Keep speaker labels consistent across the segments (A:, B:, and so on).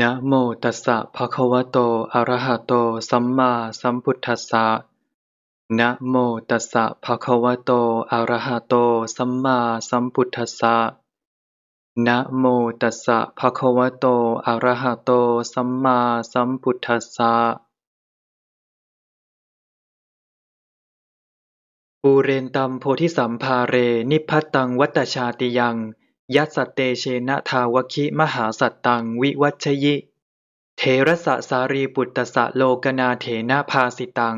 A: นะโมตัสสะภะคะวะโตอะระหะโตสัมมาสัมพุทธัสสะนะโมตัสสะภะคะวะโตอะระหะโตสัมมาสัมพุทธัสสะนะโมตัสสะภะคะวะโตอะระหะโตสัมมาสัมพุทธัสสะปูเรนตัมโพธิสัมภาเร นิพพตตังวัตชาติยังยัสเตเชนทาวคิมหาสัตตังวิวัชยิ เทระสะสารีปุตตสะโลกนาเถนะภาสิตัง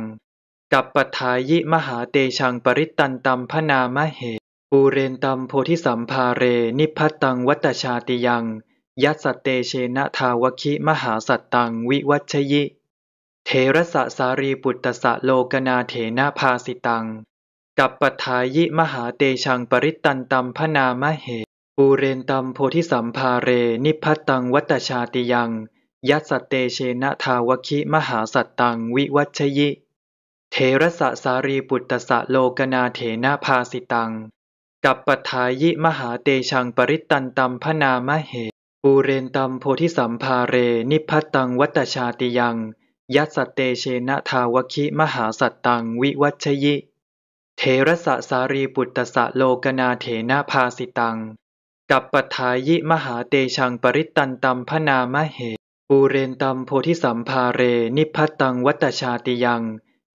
A: กับปทายิมหาเตชังปริตันตัมพนามะเหตปูเรนตัมโพธิสัมภาเรนิพัตังวัตชาติยัง ยัสเตเชนทาวคิมหาสัตตังวิวัชยิ เทระสะสารีปุตตสะโลกนาเถนะภาสิตัง กับปทายิมหาเตชังปริตันตัมพนามะเหตปูเรนตัมโพธิสัมภาเรนิพพัตตังวัตชาติยังยัสเตเชนะทาวคิมหาสัตตังวิวัชยิเทระสะสารีปุตตสะโลกนาเถนะภาสิตังกับปัทายิมหาเตชังปริตันตัมพนามะเหปูเรนตัมโพธิสัมภาเรนิพพัตตังวัตชาติยังยัสเตเชนะทาวคิมหาสัตตังวิวัชยิเทระสะสารีปุตตสะโลกนาเถนะภาสิตังกับปัทายิมหาเตชังปริตันตัมพนามะเหตปูเรนตัมโพธิสัมภาเรนิพพัตตังวัตชาติยัง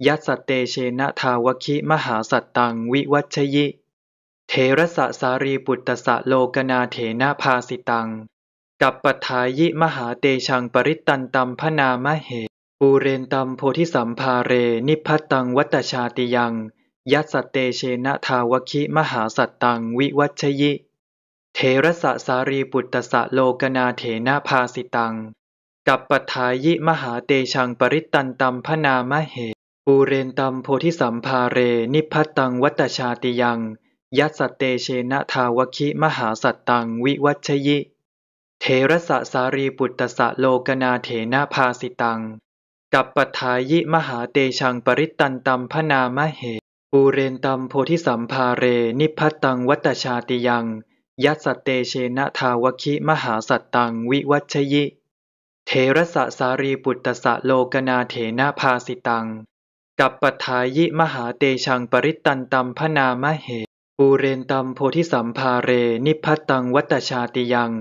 A: ยัสเตเชนะทาวคิมหาสัตตัง วิวัชยิเทระสะสารีปุตตสะโลกนาเถนะภาสิตังกับปัทายิมหาเตชังปริตันตัมพนามะเหตปูเรนตัมโพธิสัมภาเรนิพพัตตังวัตชาติยังยัสเตเชนะทาวคิมหาสัตตังวิวัชยิเทระสะสารีปุตตสะโลกนาเถนาภาสิตัง กับปัทายิมหาเตชังปริตตันตัมพนามะเหตปูเรนตัมโพธิสัมภาเรนิพัตตังวัตชาติยังยัสเตเชนะทาวคิมหาสัตตังวิวัชยิเทระสะสารีปุตตสะโลกนาเถนาภาสิตัง กับปัทายิมหาเตชังปริตตันตัมพนามะเหตปูเรนตัมโพธิสัมภาเรนิพัตตังวัตชาติยังยัสเตเชนะทาวคิมหาสัตตังวิวัชยิ เทระสะสารีปุตตสะโลกนาเถนะภาสิตัง กับปทายิมหาเตชังปริตันตัมพนามะเหปูเรนตัมโพธิสัมภาเรนิพัตตังวัตชาติยัง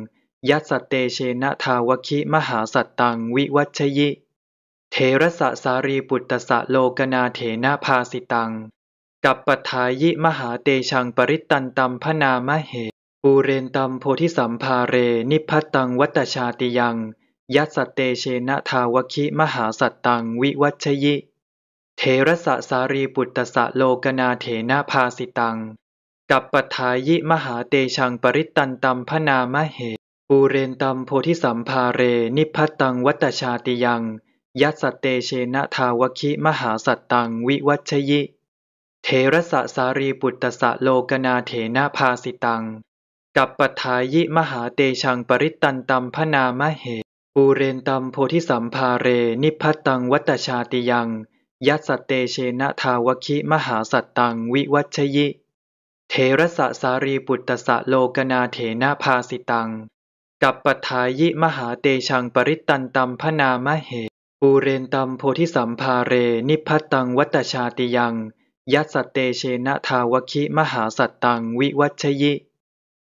A: ยัสเตเชนะทาวคิมหาสัตตังวิวัชยิ เทระสะสารีปุตตสะโลกนาเถนะภาสิตัง กับปทายิมหาเตชังปริตันตัมพนามะเหปูเรนตัมโพธิสัมภาเรนิพพัตตังวัตชาติยังยัสเตเชนะทาวคิมหาสัตตังวิวัชยิเทระสะสารีปุตตสะโลกนาเถนะภาสิตังกับปัฏฐายิมหาเตชังปริตันตัมพนามะเหปูเรนตัมโพธิสัมภาเรนิพพัตตังวัตตชาติยังยัสเตเชนะทาวคิมหาสัตตังวิวัชยิเทระสะสารีปุตตสะโลกนาเถนะภาสิตังจัปปทายิมหาเตชังปริตตันตัมพนามะเหตปูเรนตัมโพธิสัมภาเรนิพัตังวัตชาติยัง ยัสเตเชนะทาวคิมหาสัตตัง วิวัชยิเทระสะสารีปุตตสะโลกนาเถนะภาสิตังกับปทายิมหาเตชังปริตตันตัมพนามะเหตปูเรนตัมโพธิสัมภาเรนิพัตังวัตชาติยังยัสเตเชนะทาวคิมหาสัตตังวิวัชยิ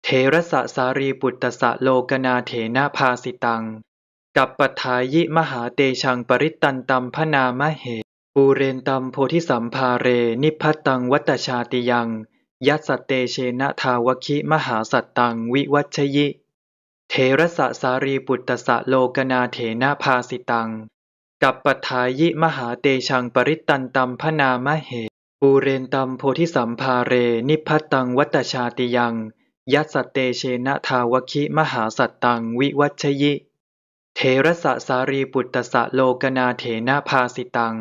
A: เทระสะสารีปุตตสะโลกนาเถนาภาสิตัง กับปัฏฐายิมหาเตชังปริตันตัมพนามะเหตปูเรนตัมโพธิสัมภาเรนิพัตตังวัตชาติยังยัสเตเชนะทาวคิมหาสัตตังวิวัชยิ เทระสะสารีปุตตสะโลกนาเถนาภาสิตัง กับปัฏฐายิมหาเตชังปริตันตัมพนามะเหตปูเรนตัมโพธิสัมภาเรนิพัตตังวัตชาติยังยัสเตเชนะทาวคิมหาสัตตังวิวัชยิ เทระสะสารีปุตตสะโลกนาเถนะภาสิตัง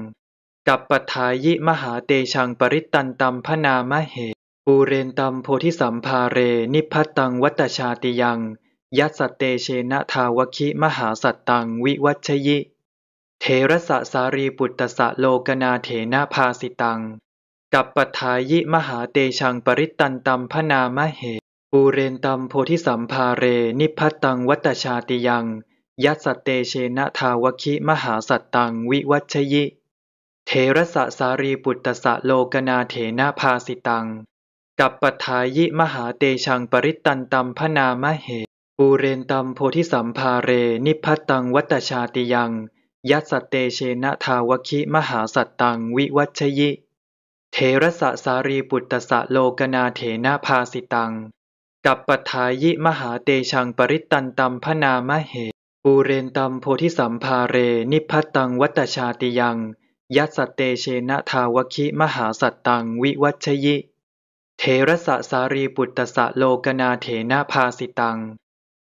A: กับปัฏฐายิมหาเตชังปริตันตัมพนามะเหตปูเรนตัมโพธิสัมภาเรนิพัตตังวัตชาติยัง ยัสเตเชนะทาวคิมหาสัตตังวิวัชยิเทระสะสารีปุตตสะโลกนาเถนะภาสิตัง กับปัฏฐายิมหาเตชังปริตันตัมพนามะเหตปูเรนตัมโพธิสัมภาเรนิพพัตังวัตชาติยังยัสเตเชนะทาวคิมหาสัตตังวิวัชยิ เทระสะสารีปุตตสะโลกนาเถนะภาสิตังกับปัทายิมหาเตชังปริตันตัมพนามเหปูเรนตัมโพธิสัมภาเรนิพพัตังวัตชาติยังยัสเตเชนะทาวคิมหาสัตตังวิวัชยิเทระสะสารีปุตตสะโลกนาเถนะภาสิตังกับปัฏฐายิมหาเตชังปริตันตัมพนามะเหตปูเรนตัมโพธิสัมภาเร นิพัตตังวัตชาติยัง ยัสเตเชนทาวคิมหาสัตตังวิวัชยิ เทระสะสารีปุตตสะโลกนาเถนะภาสิตัง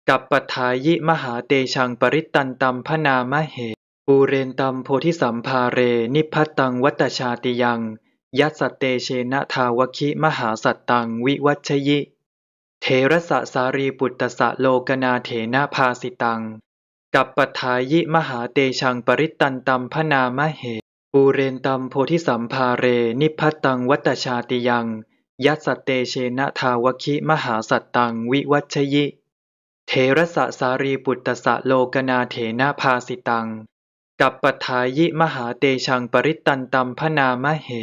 A: กับปัฏฐายิมหาเตชังปริตันตัมพนามะเหตุปูเรนตัมโพธิสัมภาเรนิพัตตังวัตชาติยังยัสเตเชนทาวคิมหาสัตตังวิวัชยิเทระสะสารีปุตตสะโลกนาเถนาภาสิตัง กับปัฏายิมหาเตชังปริตันตัมพนามะเหตปูเรนตัมโพธิสัมภาเรนิพัตตังวัตชาติยัง ยัสเตเชนะทาวคิมหาสัตตังวิวัชยิ เทระสะสารีปุตตสะโลกนาเถนาภาสิตัง กับปัฏายิมหาเตชังปริตันตัมพนามะเหต